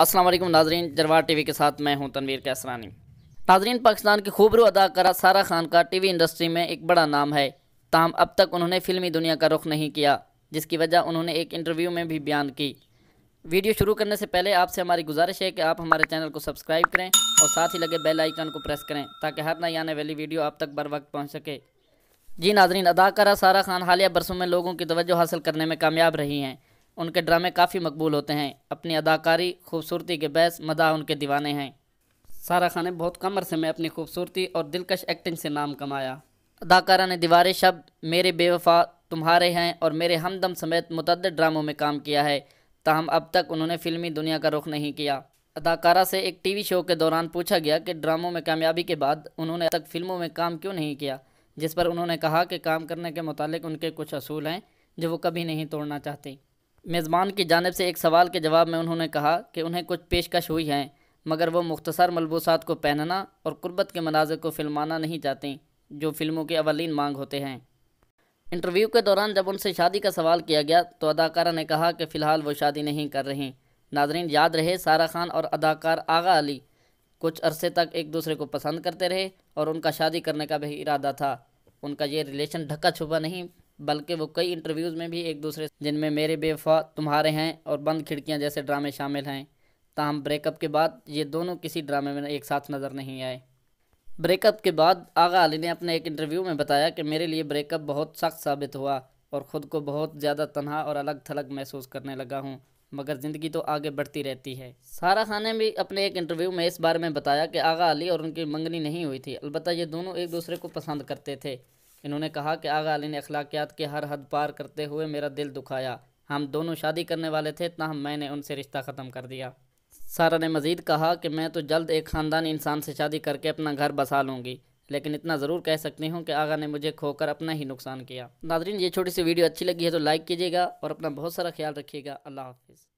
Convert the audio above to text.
असलम नाजरीन T V के साथ मैं हूं तनवीर कैसरानी नाजरीन पाकिस्तान की खूबरू अदाकारा सारा खान का टीवी इंडस्ट्री में एक बड़ा नाम है ताम अब तक उन्होंने फिल्मी दुनिया का रुख नहीं किया जिसकी वजह उन्होंने एक इंटरव्यू में भी बयान की वीडियो शुरू करने से पहले आपसे हमारी गुजारिश है कि आप हमारे चैनल को सब्सक्राइब करें और साथ ही लगे बेल आइकन को प्रेस करें ताकि हर नई आने वाली वीडियो आप तक बर वक्त पहुँच सके जी नाजरीन अदाकारा सारा खान हालिया बरसों में लोगों की तवज्जो हासिल करने में कामयाब रही हैं उनके ड्रामे काफ़ी मकबूल होते हैं अपनी अदाकारी खूबसूरती के बहस मदा उनके दीवाने हैं सारा खान ने बहुत कम अरसे में अपनी खूबसूरती और दिलकश एक्टिंग से नाम कमाया अदाकारा ने दीवार शब्द मेरे बेवफा तुम्हारे हैं और मेरे हमदम समेत मतद ड्रामों में काम किया है ताहम अब तक उन्होंने फिल्मी दुनिया का रुख नहीं किया अदाकारा से एक टीवी शो के दौरान पूछा गया कि ड्रामों में कामयाबी के बाद उन्होंने अब तक फिल्मों में काम क्यों नहीं किया जिस पर उन्होंने कहा कि काम करने के मुतालिक उनके कुछ असूल हैं जो वो कभी नहीं तोड़ना चाहती मेज़बान की जानब से एक सवाल के जवाब में उन्होंने कहा कि उन्हें कुछ पेशकश हुई हैं मगर वो मुख्तसर मलबूसात को पहनना और कुर्बत के मनाजर को फिल्माना नहीं चाहती जो फ़िल्मों के अवलिन मांग होते हैं इंटरव्यू के दौरान जब उनसे शादी का सवाल किया गया तो अदाकारा ने कहा कि फ़िलहाल वो शादी नहीं कर रही नाजरीन याद रहे सारा खान और अदाकार आगा अली कुछ अरसे तक एक दूसरे को पसंद करते रहे और उनका शादी करने का भी इरादा था उनका ये रिलेशन ढका छुपा नहीं बल्कि वो कई इंटरव्यूज़ में भी एक दूसरे जिनमें मेरे बेवफा तुम्हारे हैं और बंद खिड़कियाँ जैसे ड्रामे शामिल हैं ताहम ब्रेकअप के बाद ये दोनों किसी ड्रामे में एक साथ नज़र नहीं आए ब्रेकअप के बाद आगा अली ने अपने एक इंटरव्यू में बताया कि मेरे लिए ब्रेकअप बहुत सख्त साबित हुआ और ख़ुद को बहुत ज़्यादा तनहा और अलग थलग महसूस करने लगा हूँ मगर ज़िंदगी तो आगे बढ़ती रहती है सारा खान ने भी अपने एक इंटरव्यू में इस बारे में बताया कि आगा अली और उनकी मंगनी नहीं हुई थी अलबत्त ये दोनों एक दूसरे को पसंद करते थे इन्होंने कहा कि आगा अली ने अखलाकियात के हर हद पार करते हुए मेरा दिल दुखाया हम दोनों शादी करने वाले थे ताहम मैंने उनसे रिश्ता ख़त्म कर दिया सारा ने मज़ीद कहा कि मैं तो जल्द एक ख़ानदानी इंसान से शादी करके अपना घर बसा लूँगी लेकिन इतना ज़रूर कह सकती हूँ कि आगा ने मुझे खोकर अपना ही नुकसान किया नादरीन ये छोटी सी वीडियो अच्छी लगी है तो लाइक कीजिएगा और अपना बहुत सारा ख्याल रखिएगा अल्लाह हाफिज़